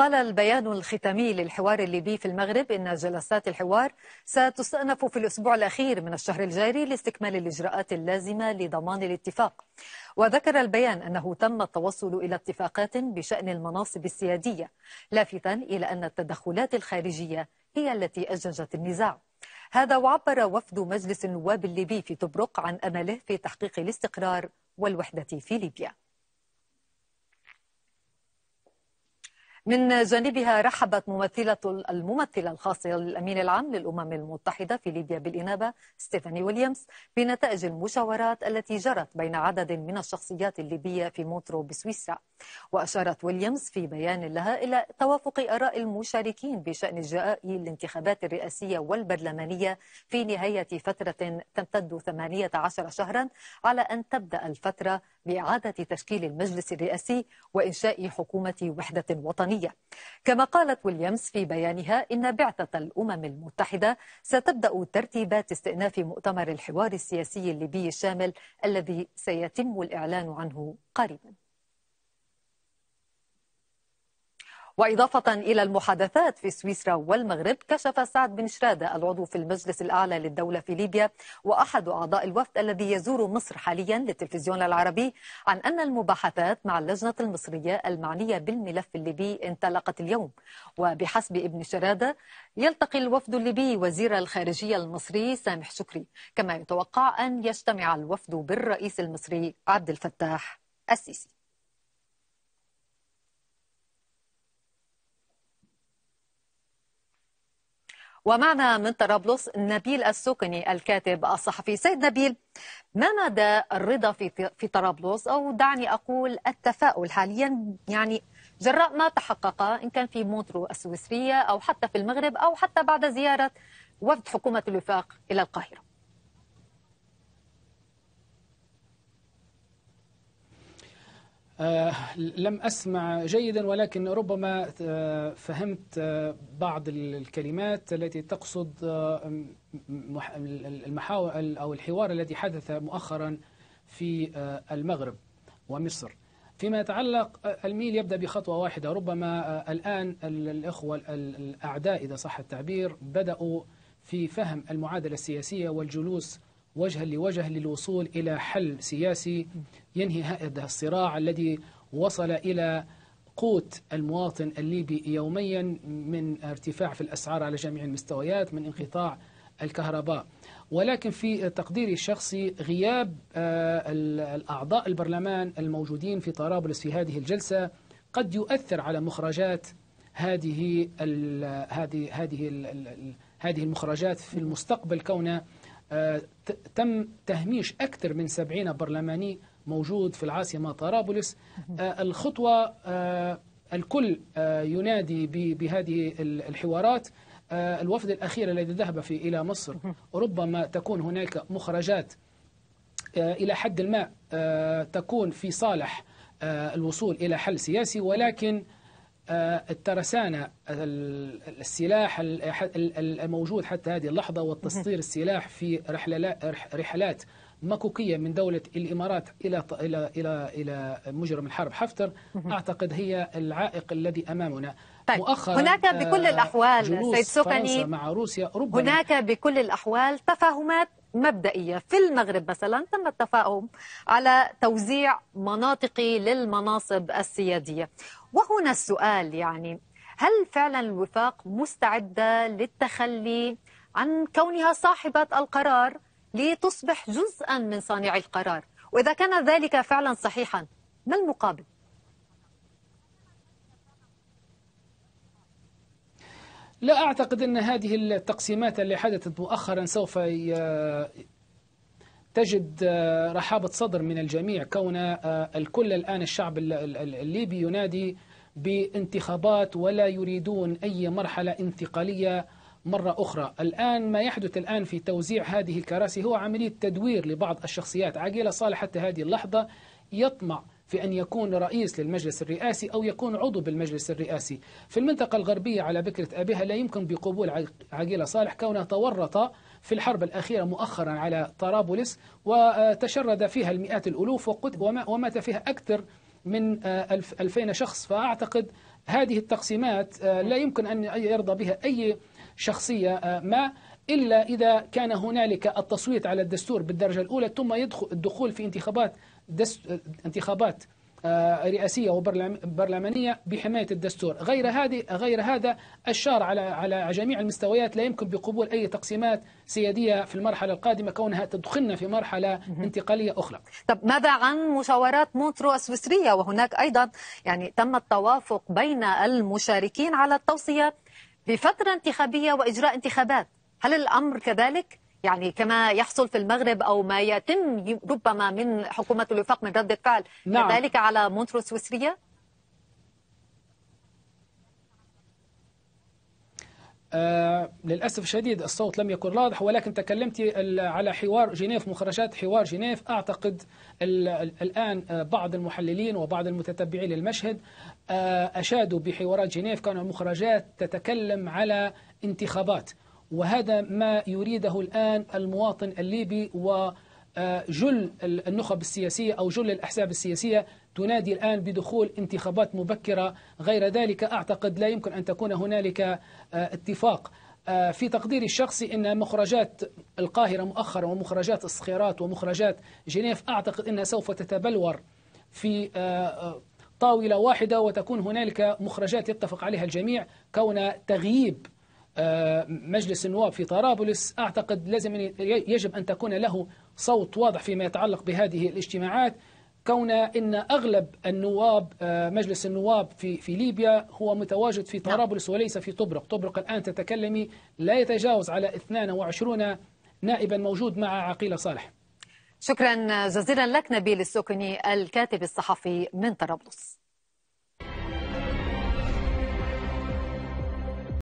قال البيان الختامي للحوار الليبي في المغرب إن جلسات الحوار ستستأنف في الأسبوع الأخير من الشهر الجاري لاستكمال الإجراءات اللازمة لضمان الاتفاق وذكر البيان أنه تم التوصل إلى اتفاقات بشأن المناصب السيادية لافتا إلى أن التدخلات الخارجية هي التي اججت النزاع هذا وعبر وفد مجلس النواب الليبي في تبرق عن أمله في تحقيق الاستقرار والوحدة في ليبيا من جانبها رحبت ممثلة الممثلة الخاصة للأمين العام للأمم المتحدة في ليبيا بالإنابة ستيفاني ويليامز بنتائج المشاورات التي جرت بين عدد من الشخصيات الليبية في مونترو بسويسرا وأشارت ويليامز في بيان لها إلى توافق آراء المشاركين بشأن إجراء الانتخابات الرئاسية والبرلمانية في نهاية فترة تمتد 18 شهرا على أن تبدأ الفترة بإعادة تشكيل المجلس الرئاسي وإنشاء حكومة وحدة وطنية كما قالت ويليامز في بيانها إن بعثة الأمم المتحدة ستبدأ ترتيبات استئناف مؤتمر الحوار السياسي الليبي الشامل الذي سيتم الإعلان عنه قريباً وإضافة إلى المحادثات في سويسرا والمغرب كشف سعد بن شرادة العضو في المجلس الأعلى للدولة في ليبيا وأحد أعضاء الوفد الذي يزور مصر حاليا للتلفزيون العربي عن أن المباحثات مع اللجنة المصرية المعنية بالملف الليبي انطلقت اليوم وبحسب ابن شرادة يلتقي الوفد الليبي وزير الخارجية المصري سامح شكري كما يتوقع أن يجتمع الوفد بالرئيس المصري عبد الفتاح السيسي ومعنا من طرابلس نبيل السكني الكاتب الصحفي سيد نبيل ما مدى الرضا في في طرابلس او دعني اقول التفاؤل حاليا يعني جراء ما تحقق ان كان في مونترو السويسريه او حتى في المغرب او حتى بعد زياره وفد حكومه الوفاق الى القاهره آه، لم أسمع جيدا ولكن ربما آه، فهمت آه، بعض الكلمات التي تقصد المحاور أو الحوار الذي حدث مؤخرا في المغرب ومصر فيما يتعلق الميل يبدأ بخطوة واحدة ربما الآن الإخوة الأعداء إذا صح التعبير بدأوا في فهم المعادلة السياسية والجلوس وجها لوجه للوصول إلى حل سياسي ينهي هذا الصراع الذي وصل إلى قوت المواطن الليبي يوميا من ارتفاع في الأسعار على جميع المستويات من انقطاع الكهرباء ولكن في تقديري الشخصي غياب آه، الأعضاء البرلمان الموجودين في طرابلس في هذه الجلسة قد يؤثر على مخرجات هذه هذه هذه هذه المخرجات في المستقبل كونه آه، تم تهميش أكثر من سبعين برلماني موجود في العاصمة طرابلس آه، الخطوة آه، الكل ينادي بهذه الحوارات الوفد الأخير الذي ذهب في إلى مصر ربما تكون هناك مخرجات إلى حد ما تكون في صالح الوصول إلى حل سياسي ولكن آه، الترسانة السلاح الموجود حتى هذه اللحظة وتسطير السلاح في رحلات مكوكية من دولة الإمارات إلى إلى إلى إلى مجرم الحرب حفتر أعتقد هي العائق الذي أمامنا طيب مؤخرا هناك بكل الأحوال آه، سيد سكني مع روسيا ربما هناك بكل الأحوال تفاهمات مبدئية في المغرب مثلا تم التفاهم على توزيع مناطقي للمناصب السيادية وهنا السؤال يعني هل فعلا الوفاق مستعدة للتخلي عن كونها صاحبة القرار لتصبح جزءا من صانعي القرار وإذا كان ذلك فعلا صحيحا ما المقابل؟ لا أعتقد أن هذه التقسيمات اللي حدثت مؤخرا سوف تجد آه، رحابة صدر من الجميع كون آه، الكل الآن الشعب الليبي ينادي بانتخابات ولا يريدون أي مرحلة انتقالية مرة أخرى الآن ما يحدث الآن في توزيع هذه الكراسي هو عملية تدوير لبعض الشخصيات عقيلة صالح حتى هذه اللحظة يطمع في أن يكون رئيس للمجلس الرئاسي أو يكون عضو بالمجلس الرئاسي في المنطقة الغربية على بكرة أبيها لا يمكن بقبول عقيلة صالح كونه تورط في الحرب الأخيرة مؤخرا على طرابلس وتشرد فيها المئات الألوف ومات فيها أكثر من آه، ألفين شخص فأعتقد هذه التقسيمات آه، لا يمكن أن يرضى بها أي شخصية آه، ما إلا إذا كان هنالك التصويت على الدستور بالدرجة الأولى ثم يدخل الدخول في انتخابات انتخابات آه، رئاسية وبرلمانية بحماية الدستور غير هذه غير هذا الشار على على جميع المستويات لا يمكن بقبول أي تقسيمات سيادية في المرحلة القادمة كونها تدخلنا في مرحلة انتقالية أخرى طب ماذا عن مشاورات مونترو السويسرية وهناك أيضا يعني تم التوافق بين المشاركين على التوصية بفترة انتخابية وإجراء انتخابات هل الأمر كذلك؟ يعني كما يحصل في المغرب أو ما يتم ربما من حكومة الوفاق من رد فعل نعم. كذلك على مونترو السويسرية آه للأسف الشديد الصوت لم يكن واضح ولكن تكلمت على حوار جنيف مخرجات حوار جنيف أعتقد الآن آه، بعض المحللين وبعض المتتبعين للمشهد آه أشادوا بحوارات جنيف كانوا مخرجات تتكلم على انتخابات وهذا ما يريده الآن المواطن الليبي وجل آه، النخب السياسية أو جل الأحزاب السياسية تنادي الآن بدخول انتخابات مبكرة غير ذلك أعتقد لا يمكن أن تكون هنالك آه، اتفاق آه، في تقديري الشخصي أن مخرجات القاهرة مؤخرا ومخرجات الصخيرات ومخرجات جنيف أعتقد أنها سوف تتبلور في طاولة واحدة وتكون هنالك مخرجات يتفق عليها الجميع كون تغييب آه، مجلس النواب في طرابلس أعتقد لازم يجب أن تكون له صوت واضح فيما يتعلق بهذه الاجتماعات كون ان اغلب النواب آه، مجلس النواب في في ليبيا هو متواجد في نعم. طرابلس وليس في طبرق، طبرق الان تتكلمي لا يتجاوز على 22 نائبا موجود مع عقيله صالح. شكرا جزيلا لك نبيل السكني الكاتب الصحفي من طرابلس.